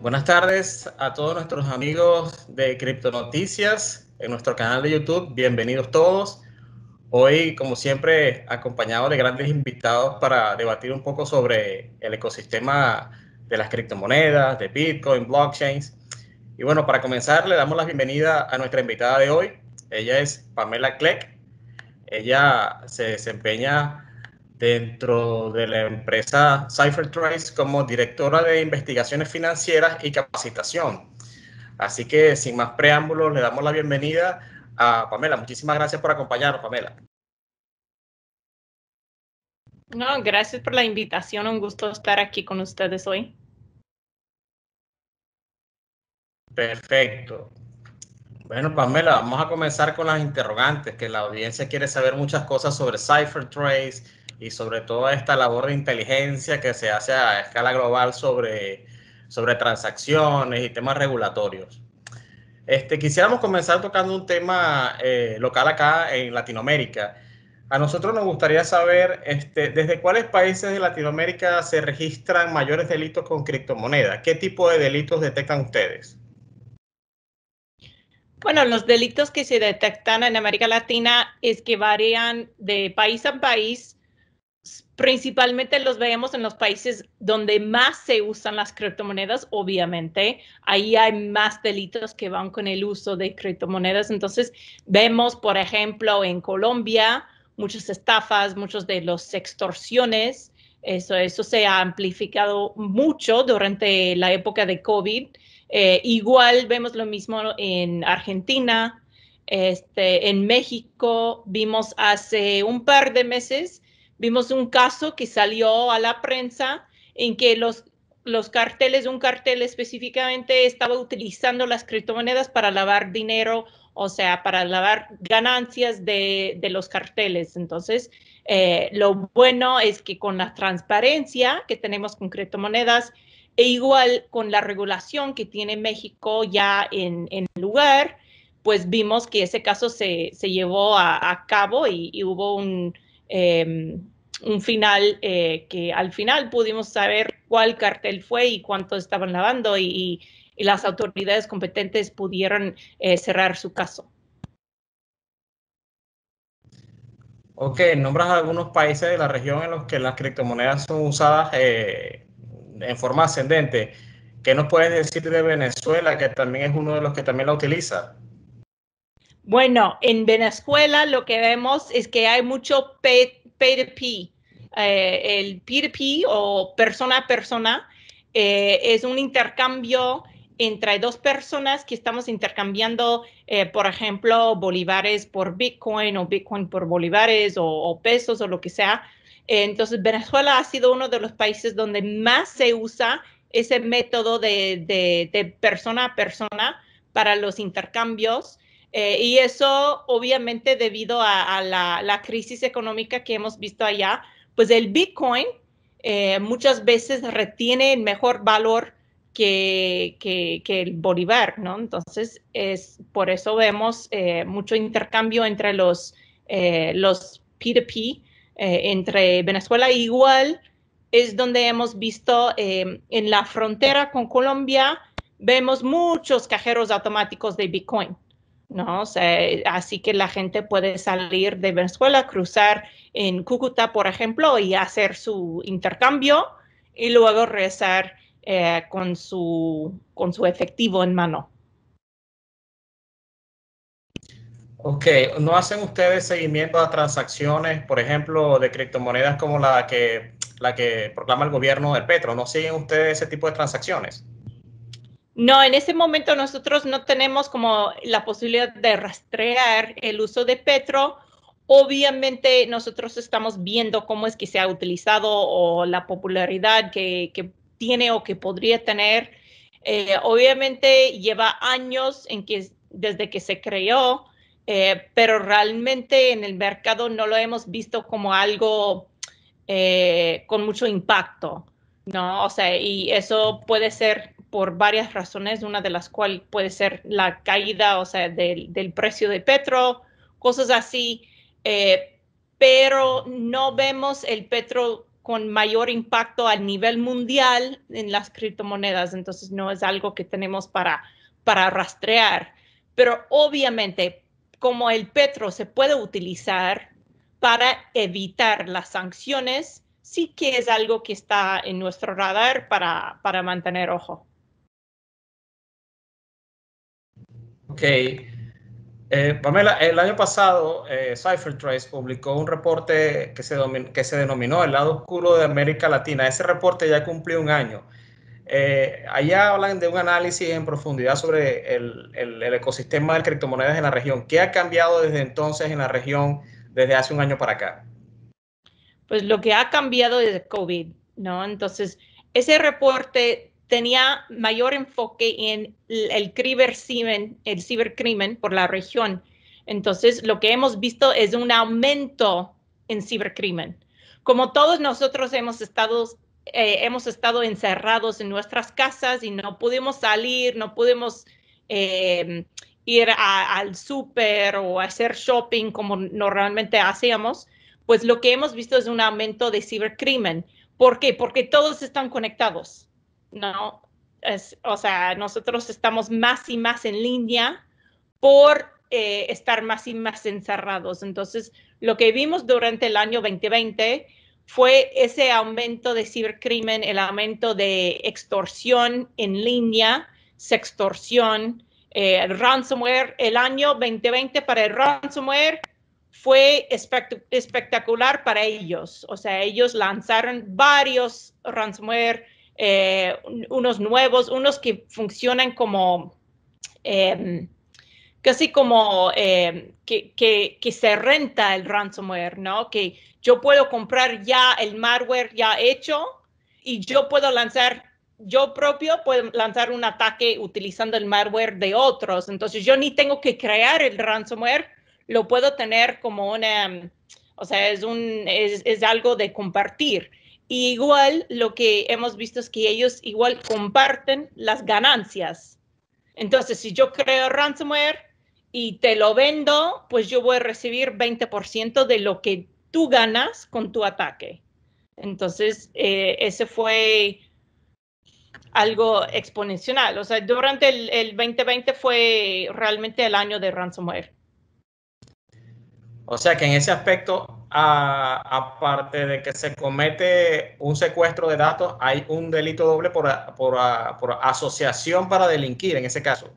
Buenas tardes a todos nuestros amigos de Cripto Noticias en nuestro canal de YouTube. Bienvenidos todos. Hoy, como siempre, acompañado de grandes invitados para debatir un poco sobre el ecosistema de las criptomonedas, de Bitcoin, blockchains. Y bueno, para comenzar, le damos la bienvenida a nuestra invitada de hoy. Ella es Pamela Kleck. Ella se desempeña dentro de la empresa CypherTrace como directora de investigaciones financieras y capacitación. Así que sin más preámbulos, le damos la bienvenida a Pamela. Muchísimas gracias por acompañarnos, Pamela. No, gracias por la invitación. Un gusto estar aquí con ustedes hoy. Perfecto. Bueno, Pamela, vamos a comenzar con las interrogantes, que la audiencia quiere saber muchas cosas sobre CypherTrace, y sobre todo esta labor de inteligencia que se hace a escala global sobre, sobre transacciones y temas regulatorios. Este, quisiéramos comenzar tocando un tema eh, local acá en Latinoamérica. A nosotros nos gustaría saber este, desde cuáles países de Latinoamérica se registran mayores delitos con criptomonedas. ¿Qué tipo de delitos detectan ustedes? Bueno, los delitos que se detectan en América Latina es que varían de país a país principalmente los vemos en los países donde más se usan las criptomonedas, obviamente. Ahí hay más delitos que van con el uso de criptomonedas. Entonces, vemos, por ejemplo, en Colombia, muchas estafas, muchos de los extorsiones. Eso, eso se ha amplificado mucho durante la época de COVID. Eh, igual vemos lo mismo en Argentina, este, en México. Vimos hace un par de meses Vimos un caso que salió a la prensa en que los, los carteles, un cartel específicamente estaba utilizando las criptomonedas para lavar dinero, o sea, para lavar ganancias de, los carteles. Entonces, eh, lo bueno es que con la transparencia que tenemos con criptomonedas, e igual con la regulación que tiene México ya en, en lugar, pues vimos que ese caso se, llevó a, cabo y hubo un, Em, un final eh, que al final pudimos saber cuál cartel fue y cuánto estaban lavando y, las autoridades competentes pudieron eh, cerrar su caso. Ok, nombras algunos países de la región en los que las criptomonedas son usadas eh, en forma ascendente. ¿Qué nos puedes decir de Venezuela, que también es uno de los que también la utiliza? Bueno, en Venezuela lo que vemos es que hay mucho P2P. Eh, el P2P o persona a persona eh, es un intercambio entre dos personas que estamos intercambiando, eh, por ejemplo, bolívares por Bitcoin o Bitcoin por bolívares o, pesos o lo que sea. Entonces, Venezuela ha sido uno de los países donde más se usa ese método de persona a persona para los intercambios. Eh, y eso obviamente debido a, la, crisis económica que hemos visto allá, pues el Bitcoin eh, muchas veces retiene mejor valor que, el bolívar, ¿no? Entonces, es, por eso vemos eh, mucho intercambio entre los, los P2P, entre Venezuela igual, es donde hemos visto en la frontera con Colombia, vemos muchos cajeros automáticos de Bitcoin. ¿no? así que la gente puede salir de Venezuela, cruzar en Cúcuta, por ejemplo, y hacer su intercambio y luego regresar eh, con, su, efectivo en mano. Ok, ¿no hacen ustedes seguimiento a transacciones, por ejemplo, de criptomonedas como la que, la que proclama el gobierno del Petro? ¿No siguen ustedes ese tipo de transacciones? No, en ese momento nosotros no tenemos como la posibilidad de rastrear el uso de Petro. Obviamente nosotros estamos viendo cómo es que se ha utilizado o la popularidad que, tiene o que podría tener. Eh, obviamente lleva años en que, desde que se creó, eh, pero realmente en el mercado no lo hemos visto como algo eh, con mucho impacto, ¿no? O sea, y eso puede ser por varias razones, una de las cuales puede ser la caída, o sea, del, precio de petro, cosas así, eh, pero no vemos el petro con mayor impacto a nivel mundial en las criptomonedas, entonces no es algo que tenemos para, para rastrear. Pero obviamente, como el petro se puede utilizar para evitar las sanciones, sí que es algo que está en nuestro radar para, para mantener ojo. Ok. Eh, Pamela, el año pasado Ciphertrace eh, CypherTrace publicó un reporte que se, que se denominó El lado oscuro de América Latina. Ese reporte ya cumplió un año. Eh, allá hablan de un análisis en profundidad sobre el, el, ecosistema de criptomonedas en la región. ¿Qué ha cambiado desde entonces en la región desde hace un año para acá? Pues lo que ha cambiado desde COVID, ¿no? Entonces, ese reporte tenía mayor enfoque en el, cibercrimen, el cibercrimen por la región. Entonces, lo que hemos visto es un aumento en cibercrimen. Como todos nosotros hemos estado, eh, hemos estado encerrados en nuestras casas y no pudimos salir, no pudimos em, ir al súper o hacer shopping como normalmente hacíamos, pues lo que hemos visto es un aumento de cibercrimen. ¿Por qué? Porque todos están conectados ¿no? o sea, nosotros estamos más y más en línea por eh, estar más y más encerrados. Entonces, lo que vimos durante el año 2020 fue ese aumento de cibercrimen, el aumento de extorsión en línea, sextorsión, eh, ransomware. El año 2020 para el ransomware fue espectacular para ellos. O sea, ellos lanzaron varios ransomware eh, unos nuevos, unos que funcionan como, em, casi como em, que, se renta el ransomware, ¿no? Que yo puedo comprar ya el malware ya hecho y yo puedo lanzar, yo propio puedo lanzar un ataque utilizando el malware de otros. Entonces yo ni tengo que crear el ransomware, lo puedo tener como una, o sea, es, un, es, es algo de compartir igual lo que hemos visto es que ellos igual comparten las ganancias. Entonces, si yo creo ransomware y te lo vendo, pues yo voy a recibir 20% de lo que tú ganas con tu ataque. Entonces, eh, ese fue algo exponencial. O sea, durante el, el 2020 fue realmente el año de ransomware. O sea que en ese aspecto aparte de que se comete un secuestro de datos, hay un delito doble por, asociación para delinquir en ese caso.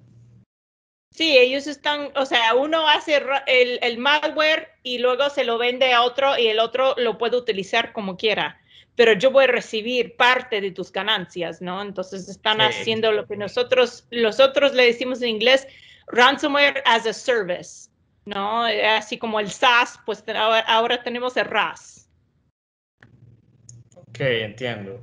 Sí, ellos están, o sea, uno hace el, malware y luego se lo vende a otro y el otro lo puede utilizar como quiera, pero yo voy a recibir parte de tus ganancias, ¿no? Entonces están haciendo lo que nosotros, los le decimos en inglés, ransomware as a service. ¿no? Así como el SAS, pues ahora, tenemos el RAS. Ok, entiendo.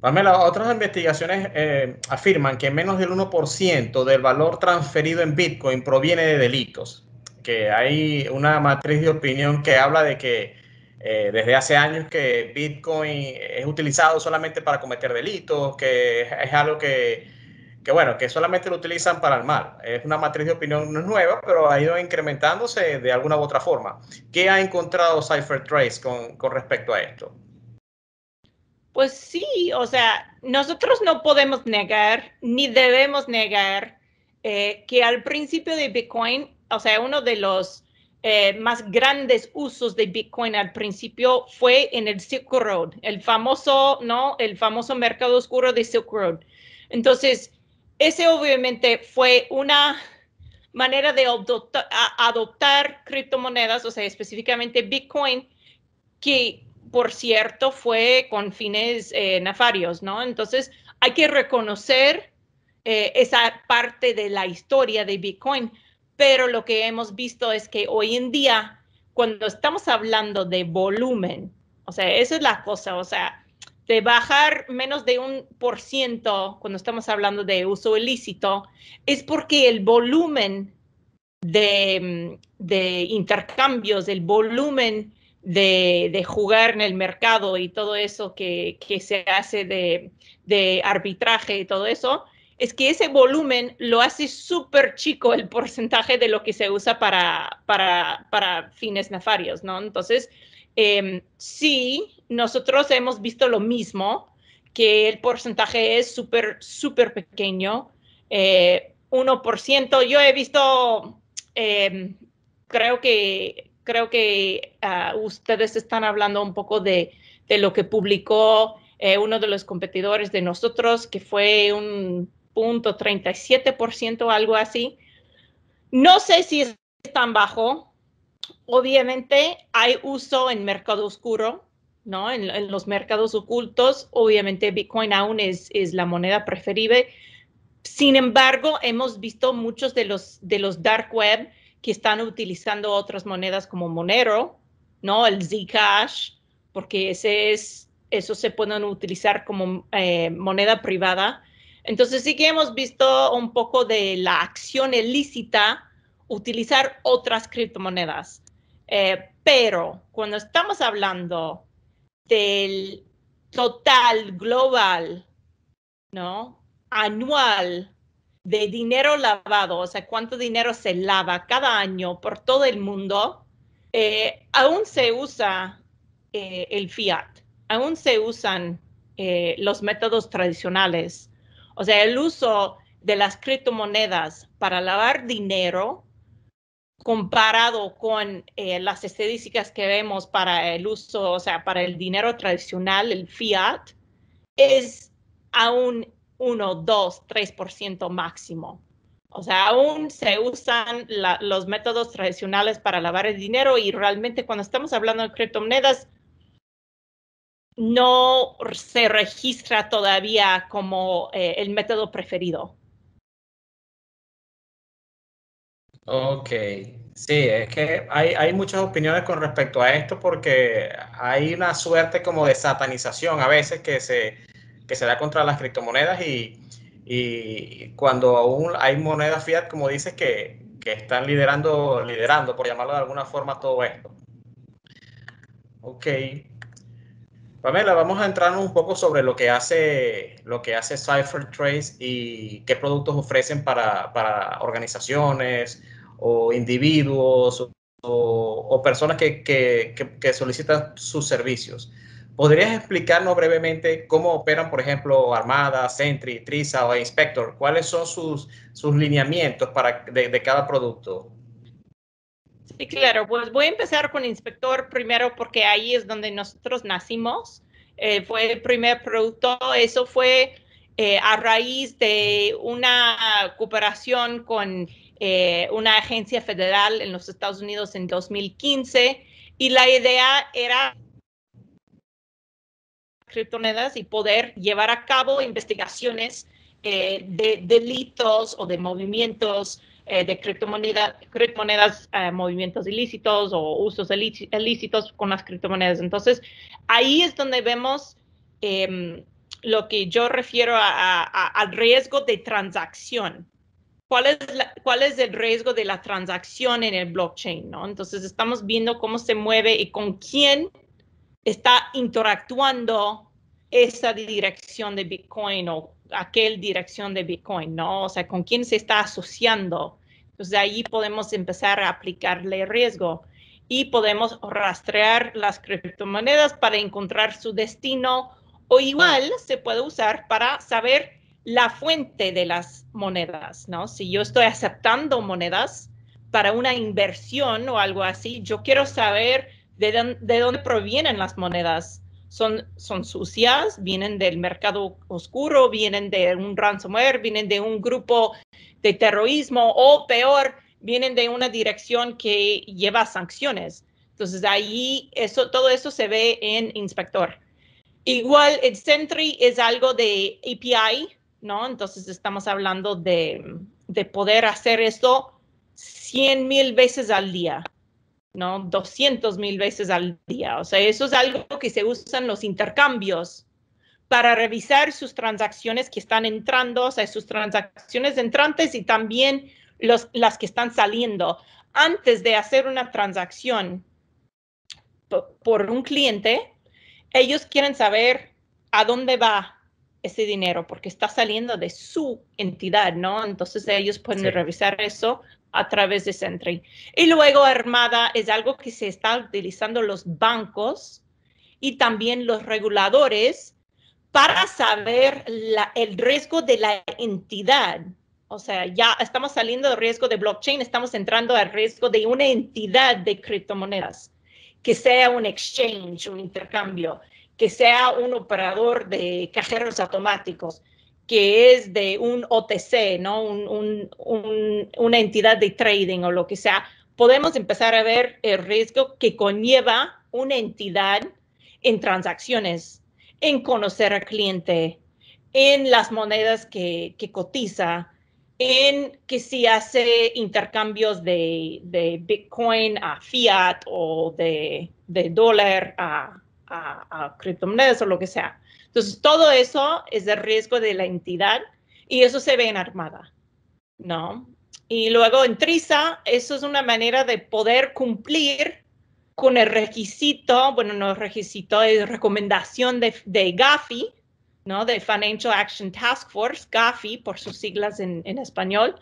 Pamela, otras investigaciones eh, afirman que menos del 1% del valor transferido en Bitcoin proviene de delitos, que hay una matriz de opinión que habla de que eh, desde hace años que Bitcoin es utilizado solamente para cometer delitos, que es algo que que bueno, que solamente lo utilizan para el mal. Es una matriz de opinión nueva, pero ha ido incrementándose de alguna u otra forma. ¿Qué ha encontrado CipherTrace con, con respecto a esto? Pues sí, o sea, nosotros no podemos negar, ni debemos negar, eh, que al principio de Bitcoin, o sea, uno de los eh, más grandes usos de Bitcoin al principio fue en el Silk Road, el famoso, ¿no? El famoso mercado oscuro de Silk Road. Entonces, ese obviamente fue una manera de adoptar criptomonedas, o sea, específicamente Bitcoin, que por cierto fue con fines nafarios, eh, nefarios, ¿no? Entonces hay que reconocer eh, esa parte de la historia de Bitcoin, pero lo que hemos visto es que hoy en día, cuando estamos hablando de volumen, o sea, esa es la cosa, o sea, de bajar menos de un por ciento cuando estamos hablando de uso ilícito es porque el volumen de, mm, intercambios, el volumen de, jugar en el mercado y todo eso que, se hace de, arbitraje y todo eso, es que ese volumen lo hace súper chico el porcentaje de lo que se usa para, para fines nefarios, ¿no? Entonces, Em, sí, nosotros hemos visto lo mismo, que el porcentaje es súper, súper pequeño, 1%. Eh, Yo he visto, em, creo que, creo que ah, ustedes están hablando un poco de, de lo que publicó eh, uno de los competidores de nosotros, que fue un punto 37%, algo así. No sé si es tan bajo, obviamente hay uso en mercado oscuro, ¿no? En, los mercados ocultos, obviamente Bitcoin aún es, la moneda preferible. Sin embargo, hemos visto muchos de los, de los dark web que están utilizando otras monedas como Monero, ¿no? El Zcash, porque ese es, eso se pueden utilizar como eh, moneda privada. Entonces sí que hemos visto un poco de la acción ilícita utilizar otras criptomonedas. Eh, pero cuando estamos hablando del total global, ¿no? Anual de dinero lavado, o sea, cuánto dinero se lava cada año por todo el mundo, eh, aún se usa eh, el fiat, aún se usan los métodos tradicionales. O sea, el uso de las criptomonedas para lavar dinero comparado con eh, las estadísticas que vemos para el uso, o sea, para el dinero tradicional, el fiat, es aún 1, 2, 3% máximo. O sea, aún se usan los métodos tradicionales para lavar el dinero y realmente cuando estamos hablando de criptomonedas, no se registra todavía como eh, el método preferido. Ok, sí, es que hay, hay, muchas opiniones con respecto a esto porque hay una suerte como de satanización a veces que se, que se da contra las criptomonedas y, y cuando aún hay monedas fiat, como dices, que, que están liderando, liderando, por llamarlo de alguna forma, todo esto. Ok. Pamela, vamos a entrar un poco sobre lo que hace, lo que hace Cypher Trace y qué productos ofrecen para, para organizaciones, o individuos o, personas que, solicitan sus servicios. ¿Podrías explicarnos brevemente cómo operan, por ejemplo, Armada, Sentry, Trisa o Inspector? ¿Cuáles son sus, sus lineamientos para, de, cada producto? Sí, claro, pues voy a empezar con Inspector primero porque ahí es donde nosotros nacimos. Eh, fue el primer producto, eso fue eh, a raíz de una cooperación con eh, una agencia federal en los Estados Unidos en 2015 y la idea era criptomonedas y poder llevar a cabo investigaciones eh, de delitos o de movimientos eh, de criptomonedas, criptomonedas movimientos ilícitos o usos ilícitos con las criptomonedas. Entonces, ahí es donde vemos em, lo que yo refiero al riesgo de transacción cuál es, cuál es el riesgo de la transacción en el blockchain, ¿no? Entonces estamos viendo cómo se mueve y con quién está interactuando esa dirección de Bitcoin o aquel dirección de Bitcoin, ¿no? O sea, con quién se está asociando. Entonces ahí podemos empezar a aplicarle riesgo y podemos rastrear las criptomonedas para encontrar su destino o igual se puede usar para saber la fuente de las monedas, ¿no? Si yo estoy aceptando monedas para una inversión o algo así, yo quiero saber de, dónde provienen las monedas. Son, son sucias, vienen del mercado oscuro, vienen de un ransomware, vienen de un grupo de terrorismo o peor, vienen de una dirección que lleva sanciones. Entonces ahí eso, todo eso se ve en inspector. Igual el Sentry es algo de API, ¿no? Entonces estamos hablando de, poder hacer esto 100 mil veces al día, ¿no? 200 mil veces al día. O sea, eso es algo que se usan los intercambios para revisar sus transacciones que están entrando, o sea, sus transacciones entrantes y también las que están saliendo. Antes de hacer una transacción por un cliente, ellos quieren saber a dónde va ese dinero porque está saliendo de su entidad, ¿no? Entonces ellos pueden revisar eso a través de Sentry. Y luego Armada es algo que se está utilizando los bancos y también los reguladores para saber el riesgo de la entidad. O sea, ya estamos saliendo del riesgo de blockchain, estamos entrando al riesgo de una entidad de criptomonedas, que sea un exchange, un intercambio que sea un operador de cajeros automáticos, que es de un OTC, ¿no? una entidad de trading o lo que sea, podemos empezar a ver el riesgo que conlleva una entidad en transacciones, en conocer al cliente, en las monedas que, cotiza, en que si hace intercambios de, Bitcoin a fiat o de dólar a a, criptomonedas o lo que sea. Entonces, todo eso es de riesgo de la entidad y eso se ve en Armada, ¿no? Y luego en TRISA, eso es una manera de poder cumplir con el requisito, bueno, no requisito, es recomendación de, de GAFI, ¿no? De Financial Action Task Force, GAFI por sus siglas en, español,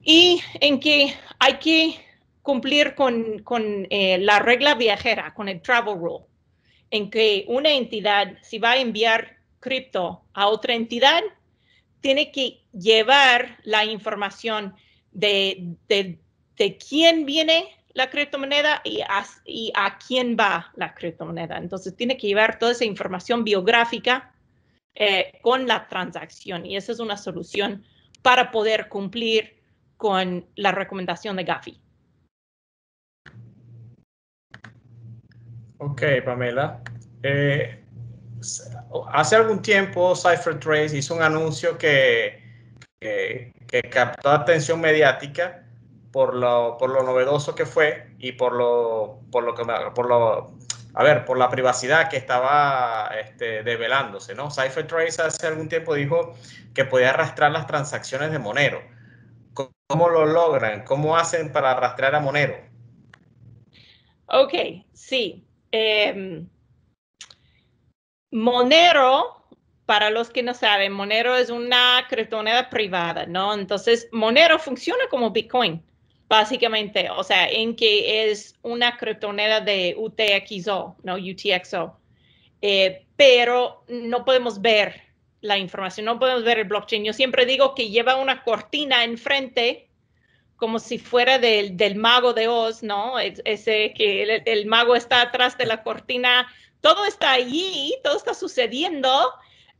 y en que hay que cumplir con, con eh, la regla viajera, con el travel rule, en que una entidad, si va a enviar cripto a otra entidad, tiene que llevar la información de, de, de quién viene la criptomoneda y a, y a, quién va la criptomoneda. Entonces, tiene que llevar toda esa información biográfica eh, con la transacción y esa es una solución para poder cumplir con la recomendación de Gafi. Ok, Pamela. Eh, hace algún tiempo CipherTrace hizo un anuncio que, que, captó atención mediática por lo, por lo, novedoso que fue y por lo, por lo que por a ver, por la privacidad que estaba este, develándose, ¿no? CipherTrace hace algún tiempo dijo que podía arrastrar las transacciones de Monero. ¿Cómo lo logran? ¿Cómo hacen para arrastrar a Monero? Ok, sí. Em, Monero, para los que no saben, Monero es una criptomoneda privada, ¿no? Entonces, Monero funciona como Bitcoin, básicamente, o sea, en que es una criptomoneda de UTXO, ¿no? UTXO. Eh, pero no podemos ver la información, no podemos ver el blockchain. Yo siempre digo que lleva una cortina enfrente como si fuera del, del mago de Oz, ¿no? Ese que el, mago está atrás de la cortina, todo está allí, todo está sucediendo,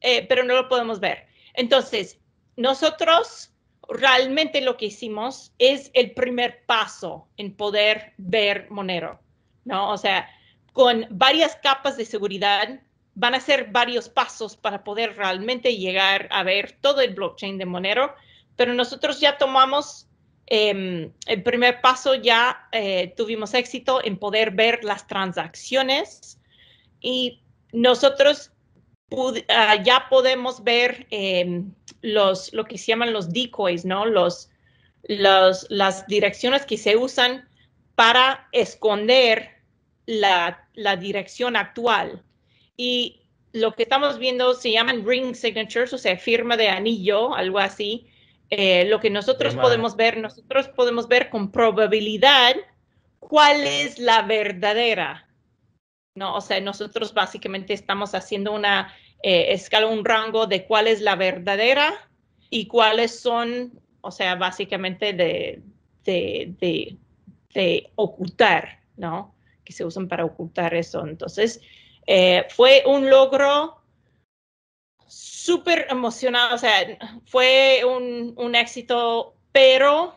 eh, pero no lo podemos ver. Entonces, nosotros realmente lo que hicimos es el primer paso en poder ver Monero, ¿no? O sea, con varias capas de seguridad van a ser varios pasos para poder realmente llegar a ver todo el blockchain de Monero, pero nosotros ya tomamos Em, el primer paso ya eh, tuvimos éxito en poder ver las transacciones y nosotros ah, ya podemos ver em, los, lo que se llaman los decoys, ¿no? Los, las direcciones que se usan para esconder la, la dirección actual. Y lo que estamos viendo se llaman ring signatures, o sea, firma de anillo, algo así eh, lo que nosotros podemos ver, nosotros podemos ver con probabilidad cuál es la verdadera. No, o sea, nosotros básicamente estamos haciendo una eh, escala, un rango de cuál es la verdadera y cuáles son, o sea, básicamente de, de, de, ocultar, ¿no? Que se usan para ocultar eso. Entonces, eh, fue un logro súper emocionado, o sea, fue un, éxito, pero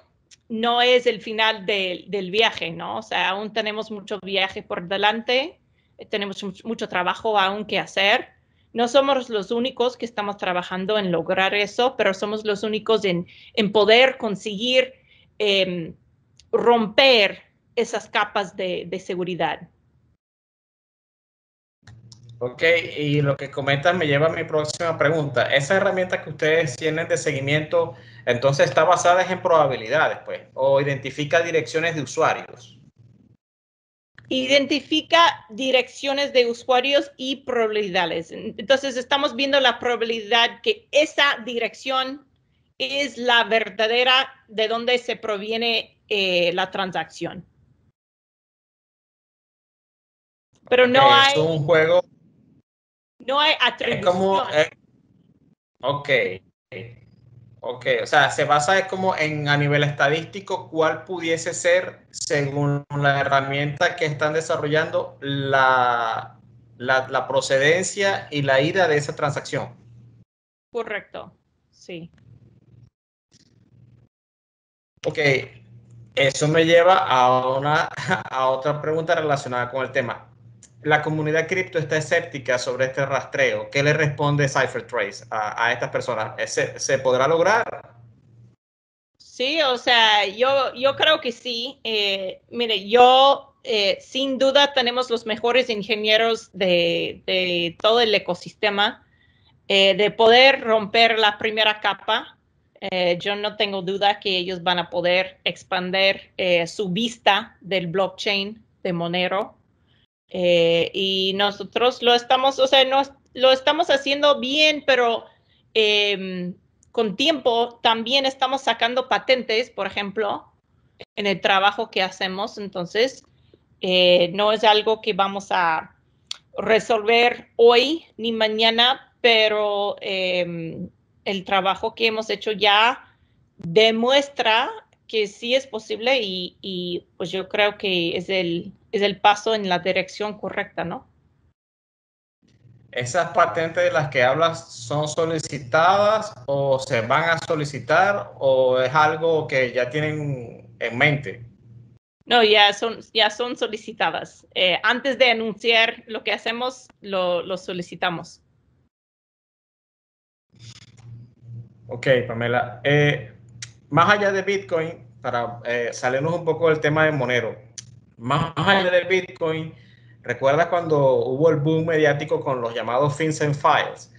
no es el final del viaje, ¿no? O sea, aún tenemos mucho viaje por delante, eh, tenemos mucho trabajo aún que hacer. No somos los únicos que estamos trabajando en lograr eso, pero somos los únicos en, poder conseguir em, romper esas capas de seguridad. Ok, y lo que comentan me lleva a mi próxima pregunta. Esa herramienta que ustedes tienen de seguimiento, entonces está basada en probabilidades, pues, o identifica direcciones de usuarios. Identifica direcciones de usuarios y probabilidades. Entonces estamos viendo la probabilidad que esa dirección es la verdadera de donde se proviene eh, la transacción. Pero no hay... Es un juego no hay atribución. como, eh, ok. Ok, o sea, se basa como en a nivel estadístico cuál pudiese ser, según la herramienta que están desarrollando, la, la, la procedencia y la ida de esa transacción. Correcto, sí. Ok, eso me lleva a, una, a otra pregunta relacionada con el tema la comunidad cripto está escéptica sobre este rastreo. ¿Qué le responde CipherTrace a, estas personas? ¿Se, podrá lograr? Sí, o sea, yo, yo creo que sí. Eh, mire, yo eh, sin duda tenemos los mejores ingenieros de, de todo el ecosistema eh, de poder romper la primera capa. yo no tengo duda que ellos van a poder expandir su vista del blockchain de Monero eh, y nosotros lo estamos, o sea, lo estamos haciendo bien, pero em, con tiempo también estamos sacando patentes, por ejemplo, en el trabajo que hacemos. Entonces, eh, no es algo que vamos a resolver hoy ni mañana, pero em, el trabajo que hemos hecho ya demuestra que sí es posible y, pues yo creo que es el, es el paso en la dirección correcta, ¿no? ¿Esas patentes de las que hablas son solicitadas o se van a solicitar o es algo que ya tienen en mente? No, ya son, ya son solicitadas. Eh, antes de anunciar lo que hacemos, lo, solicitamos. Ok, Pamela. Eh, más allá de Bitcoin, para eh, salirnos un poco del tema de Monero, más allá de Bitcoin, ¿recuerdas cuando hubo el boom mediático con los llamados FinCEN Files?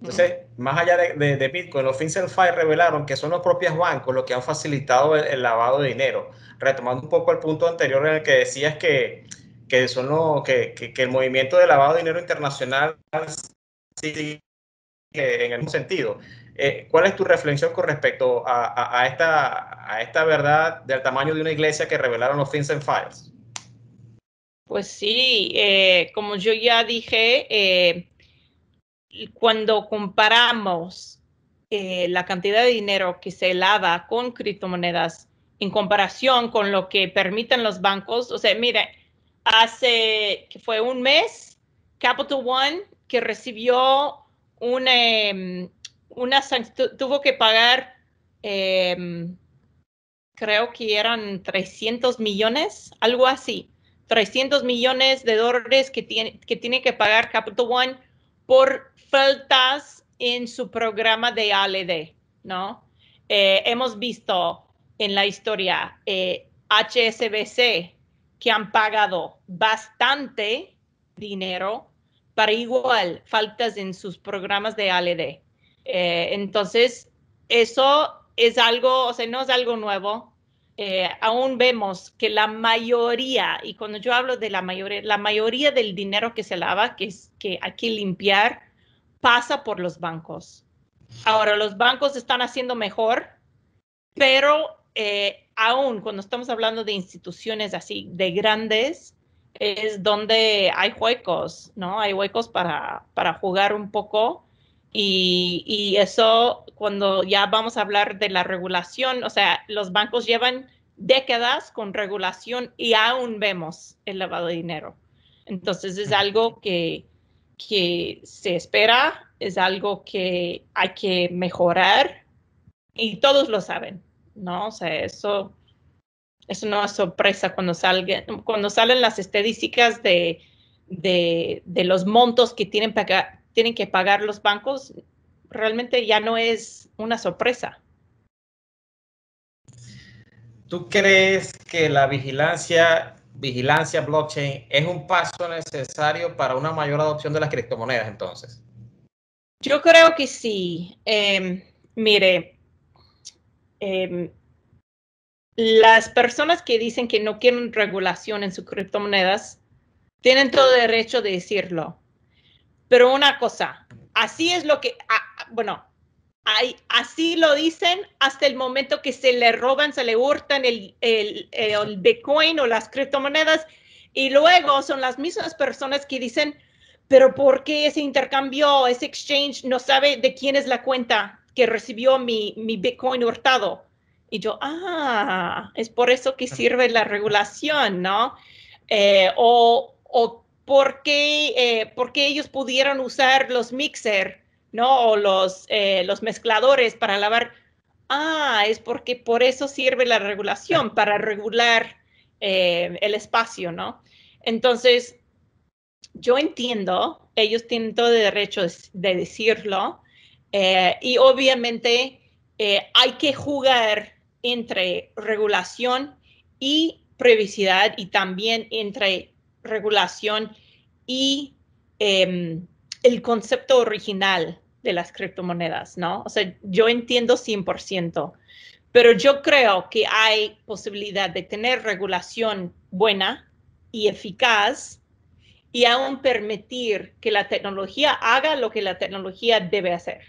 Entonces, más allá de, Bitcoin, los FinCEN Files revelaron que son los propios bancos los que han facilitado el, lavado de dinero. Retomando un poco el punto anterior en el que decías que, que, son los, que, que, que el movimiento de lavado de dinero internacional sigue en el mismo sentido. Eh, ¿Cuál es tu reflexión con respecto a, esta, verdad del tamaño de una iglesia que revelaron los FinCEN Files? Pues sí, eh, como yo ya dije, eh, cuando comparamos la cantidad de dinero que se lava con criptomonedas en comparación con lo que permiten los bancos, o sea, mire, hace que fue un mes, Capital One que recibió un em, una tuvo que pagar, em, creo que eran 300 millones, algo así, 300 millones de dólares que tiene que, tiene que pagar Capital One por faltas en su programa de ALD, ¿no? Eh, hemos visto en la historia HSBC eh, que han pagado bastante dinero para igual faltas en sus programas de ALD. Eh, entonces, eso es algo, o sea, no es algo nuevo. Eh, aún vemos que la mayoría, y cuando yo hablo de la mayoría, la mayoría del dinero que se lava, que, es, que hay que limpiar, pasa por los bancos. Ahora, los bancos están haciendo mejor, pero eh, aún cuando estamos hablando de instituciones así, de grandes, es donde hay huecos, ¿no? Hay huecos para, para jugar un poco y, eso, cuando ya vamos a hablar de la regulación, o sea, los bancos llevan décadas con regulación y aún vemos el lavado de dinero. Entonces es algo que, se espera, es algo que hay que mejorar y todos lo saben, ¿no? O sea, eso, eso no es sorpresa cuando, salga, cuando salen las estadísticas de, los montos que tienen para tienen que pagar los bancos, realmente ya no es una sorpresa. ¿Tú crees que la vigilancia, vigilancia blockchain es un paso necesario para una mayor adopción de las criptomonedas entonces? Yo creo que sí. Em, mire, em, las personas que dicen que no quieren regulación en sus criptomonedas tienen todo derecho de decirlo. Pero una cosa, así es lo que, bueno, hay así lo dicen hasta el momento que se le roban, se le hurtan el, el, el, Bitcoin o las criptomonedas. Y luego son las mismas personas que dicen, pero ¿por qué ese intercambio, ese exchange no sabe de quién es la cuenta que recibió mi, mi Bitcoin hurtado? Y yo, ah, es por eso que sirve la regulación, ¿no? Eh, o, o eh, por qué, ellos pudieron usar los mixer, ¿no? O los, eh, los mezcladores para lavar. Ah, es porque por eso sirve la regulación, para regular eh, el espacio, ¿no? Entonces, yo entiendo, ellos tienen todo el derecho de decirlo, y obviamente hay que jugar entre regulación y privacidad y también entre regulación y em, el concepto original de las criptomonedas, ¿no? O sea, yo entiendo 100%, pero yo creo que hay posibilidad de tener regulación buena y eficaz y aún permitir que la tecnología haga lo que la tecnología debe hacer.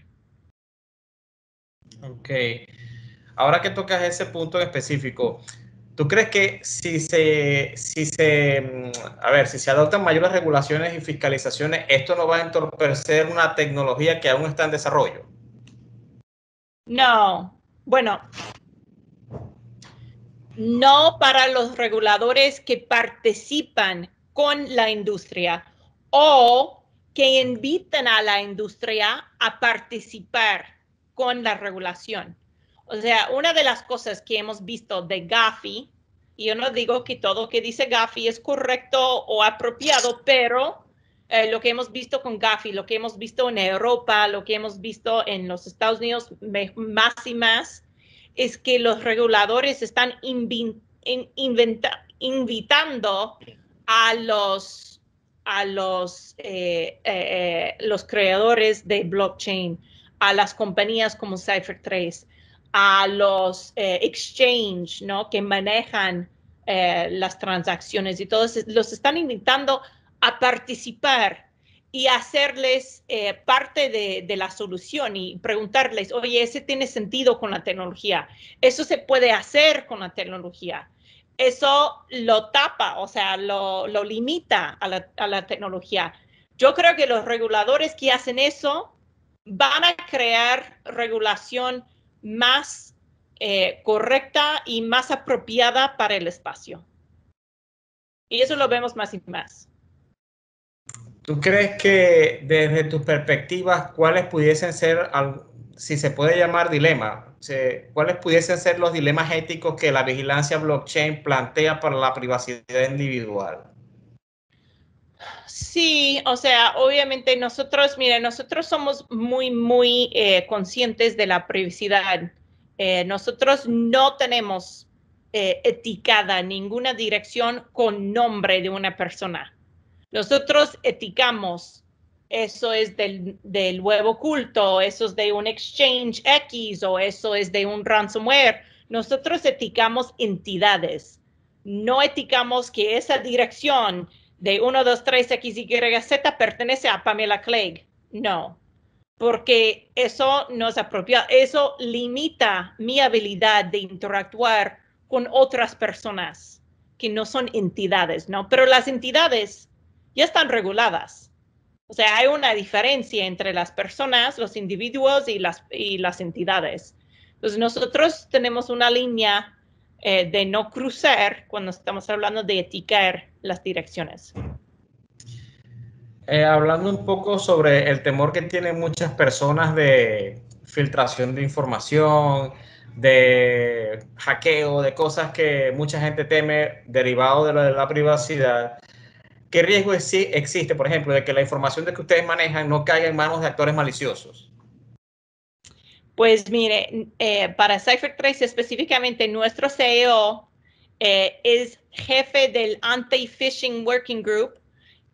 Ok. Ahora que tocas ese punto específico, ¿Tú crees que si se, si se, mm, a ver, si se adoptan mayores regulaciones y fiscalizaciones, esto no va a entorpecer una tecnología que aún está en desarrollo? No, bueno, no para los reguladores que participan con la industria o que invitan a la industria a participar con la regulación. O sea, una de las cosas que hemos visto de Gafi, y yo no digo que todo lo que dice Gafi es correcto o apropiado, pero eh, lo que hemos visto con Gafi, lo que hemos visto en Europa, lo que hemos visto en los Estados Unidos más y más, es que los reguladores están invitando a los, eh, eh, los creadores de blockchain, a las compañías como Cypher3, a los eh, exchange, ¿no? Que manejan eh, las transacciones y todos los están invitando a participar y hacerles eh, parte de, la solución y preguntarles, oye, ese tiene sentido con la tecnología, eso se puede hacer con la tecnología, eso lo tapa, o sea, lo, limita a la, a la tecnología. Yo creo que los reguladores que hacen eso van a crear regulación más eh, correcta y más apropiada para el espacio. Y eso lo vemos más y más. ¿Tú crees que desde tus perspectivas, cuáles pudiesen ser, si se puede llamar dilema, cuáles pudiesen ser los dilemas éticos que la vigilancia blockchain plantea para la privacidad individual? Sí, o sea, obviamente nosotros, mire, nosotros somos muy, muy eh, conscientes de la privacidad. Eh, nosotros no tenemos eh, etiquetada ninguna dirección con nombre de una persona. Nosotros etiquetamos, eso es del, del oculto, eso es de un exchange X o eso es de un ransomware. Nosotros etiquetamos entidades, no etiquetamos que esa dirección de 1, 2, 3, Y, Z, pertenece a Pamela Clegg. No, porque eso no es apropiado. Eso limita mi habilidad de interactuar con otras personas que no son entidades, ¿no? Pero las entidades ya están reguladas. O sea, hay una diferencia entre las personas, los individuos y las, y las entidades. Entonces, nosotros tenemos una línea eh, de no cruzar cuando estamos hablando de etiquetar las direcciones. Eh, hablando un poco sobre el temor que tienen muchas personas de filtración de información, de hackeo, de cosas que mucha gente teme derivado de la, privacidad. ¿Qué riesgo existe, por ejemplo, de que la información que ustedes manejan no caiga en manos de actores maliciosos? Pues mire, eh, para Cypher3 específicamente, nuestro CEO eh, es jefe del Anti-Phishing Working Group,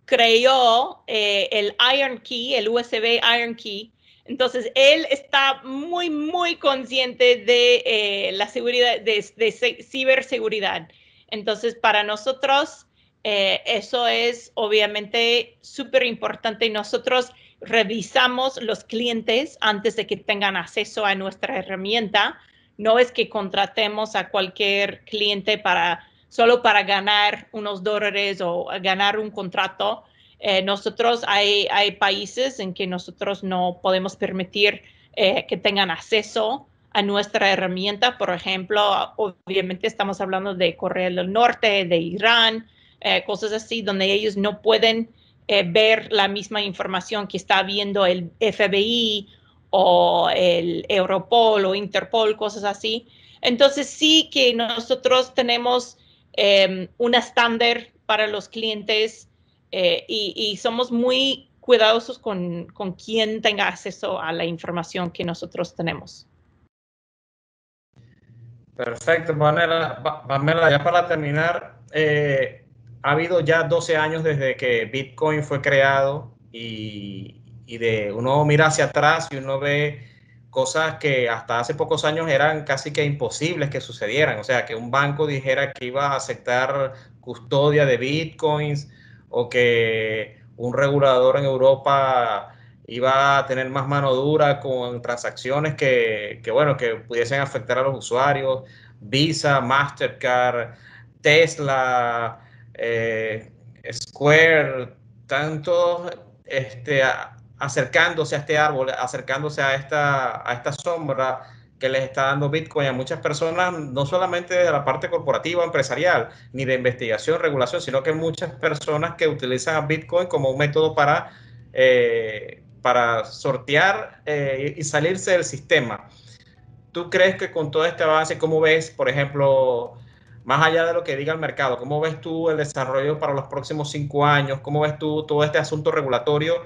creó eh, el Iron Key, el USB Iron Key. Entonces, él está muy, muy consciente de la seguridad, de, ciberseguridad. Entonces, para nosotros, eso es obviamente súper importante. Nosotros revisamos los clientes antes de que tengan acceso a nuestra herramienta. No es que contratemos a cualquier cliente para solo para ganar unos dólares o ganar un contrato. Eh, nosotros hay, países en que nosotros no podemos permitir eh, que tengan acceso a nuestra herramienta. Por ejemplo, obviamente estamos hablando de Corea del Norte, de Irán, eh, cosas así, donde ellos no pueden eh, ver la misma información que está viendo el FBI o el Europol o Interpol, cosas así. Entonces sí que nosotros tenemos em, un estándar para los clientes eh, y, somos muy cuidadosos con, con quién tenga acceso a la información que nosotros tenemos. Perfecto, Pamela. ya para terminar, eh, ha habido ya 12 años desde que Bitcoin fue creado y, de uno mira hacia atrás y uno ve cosas que hasta hace pocos años eran casi que imposibles que sucedieran. O sea, que un banco dijera que iba a aceptar custodia de Bitcoins o que un regulador en Europa iba a tener más mano dura con transacciones que, que bueno, que pudiesen afectar a los usuarios. Visa, Mastercard, Tesla, eh, Square, tanto este, acercándose a este árbol, acercándose a esta, a esta sombra que les está dando Bitcoin a muchas personas, no solamente de la parte corporativa, empresarial, ni de investigación, regulación, sino que muchas personas que utilizan a Bitcoin como un método para, eh, para sortear eh, y salirse del sistema. ¿Tú crees que con todo este avance, cómo ves, por ejemplo, más allá de lo que diga el mercado, ¿cómo ves tú el desarrollo para los próximos cinco años? ¿Cómo ves tú todo este asunto regulatorio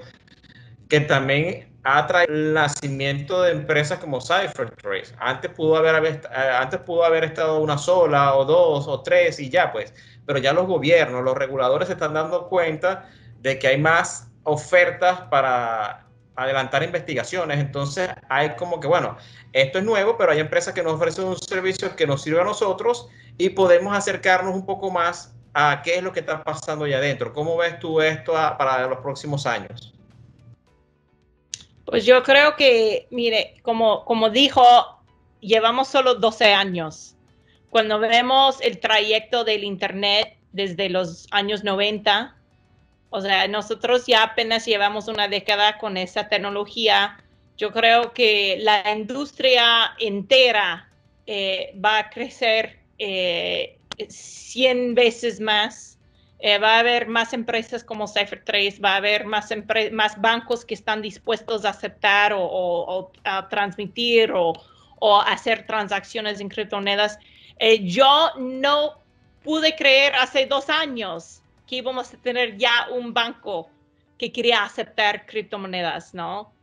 que también ha traído el nacimiento de empresas como Cypher Antes pudo haber, eh, antes pudo haber estado una sola o dos o tres y ya pues, pero ya los gobiernos, los reguladores se están dando cuenta de que hay más ofertas para adelantar investigaciones. Entonces hay como que, bueno, esto es nuevo, pero hay empresas que nos ofrecen un servicio que nos sirve a nosotros y podemos acercarnos un poco más a qué es lo que está pasando allá adentro. ¿Cómo ves tú esto para los próximos años? Pues yo creo que, mire, como, como dijo, llevamos solo 12 años. Cuando vemos el trayecto del Internet desde los años 90 o sea, nosotros ya apenas llevamos una década con esa tecnología. Yo creo que la industria entera eh, va a crecer 100 eh, veces más. Eh, va a haber más empresas como CypherTrace, va a haber más, bancos que están dispuestos a aceptar o, a transmitir o, a hacer transacciones en criptomonedas. yo no pude creer hace dos años que íbamos a tener ya un banco que quería aceptar criptomonedas, ¿no?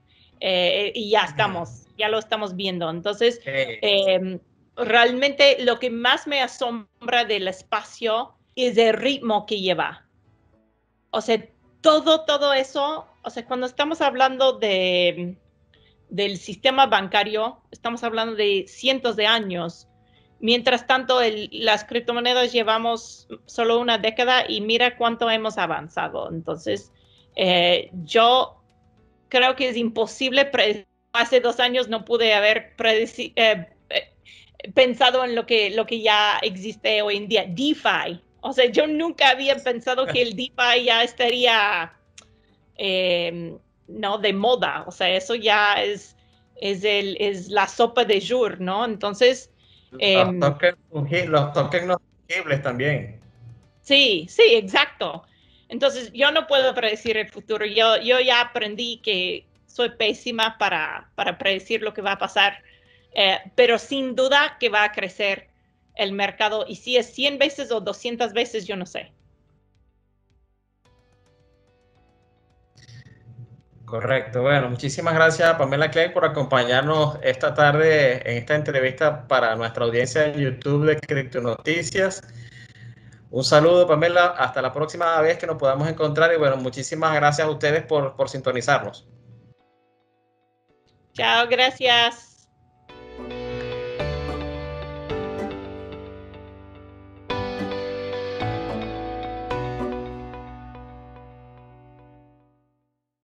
Eh, y ya estamos, ya lo estamos viendo. Entonces, em, realmente lo que más me asombra del espacio es el ritmo que lleva. O sea, todo, todo eso, o sea, cuando estamos hablando de, del sistema bancario, estamos hablando de cientos de años Mientras tanto, el, las criptomonedas llevamos solo una década y mira cuánto hemos avanzado. Entonces, eh, yo creo que es imposible, hace dos años no pude haber eh, eh, pensado en lo que, lo que ya existe hoy en día, DeFi. O sea, yo nunca había pensado que el DeFi ya estaría, em, no, de moda. O sea, eso ya es, es, el, es la sopa de jour, ¿no? Entonces, los, em, tokens, los no fungibles también. Sí, sí, exacto. Entonces, yo no puedo predecir el futuro. Yo, yo ya aprendí que soy pésima para, para predecir lo que va a pasar, eh, pero sin duda que va a crecer el mercado. Y si es 100 veces o 200 veces, yo no sé. Correcto. Bueno, muchísimas gracias Pamela Klein, por acompañarnos esta tarde en esta entrevista para nuestra audiencia en YouTube de Cripto Noticias. Un saludo Pamela, hasta la próxima vez que nos podamos encontrar y bueno, muchísimas gracias a ustedes por sintonizarnos. Chao, gracias.